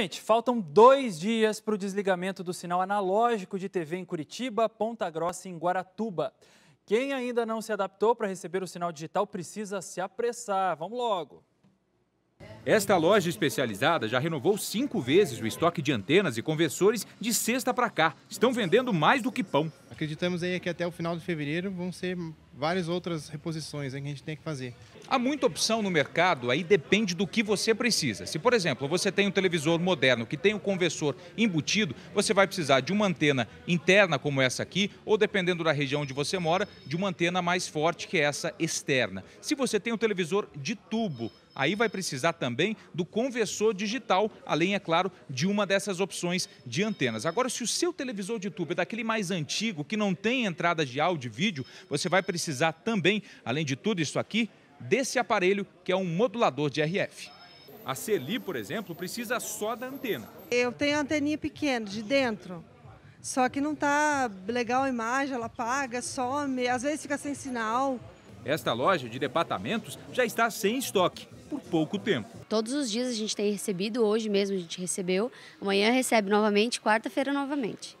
Gente, faltam dois dias para o desligamento do sinal analógico de TV em Curitiba, Ponta Grossa e em Guaratuba. Quem ainda não se adaptou para receber o sinal digital precisa se apressar. Vamos logo! Esta loja especializada já renovou cinco vezes o estoque de antenas e conversores de sexta para cá. Estão vendendo mais do que pão acreditamos aí que até o final de fevereiro vão ser várias outras reposições que a gente tem que fazer. Há muita opção no mercado, aí depende do que você precisa. Se, por exemplo, você tem um televisor moderno que tem o um conversor embutido, você vai precisar de uma antena interna como essa aqui, ou dependendo da região onde você mora, de uma antena mais forte que essa externa. Se você tem um televisor de tubo, Aí vai precisar também do conversor digital, além, é claro, de uma dessas opções de antenas. Agora, se o seu televisor de tubo é daquele mais antigo, que não tem entrada de áudio e vídeo, você vai precisar também, além de tudo isso aqui, desse aparelho que é um modulador de RF. A Celi, por exemplo, precisa só da antena. Eu tenho anteninha pequena, de dentro. Só que não tá legal a imagem, ela paga, some, às vezes fica sem sinal. Esta loja de departamentos já está sem estoque por pouco tempo. Todos os dias a gente tem recebido, hoje mesmo a gente recebeu, amanhã recebe novamente, quarta-feira novamente.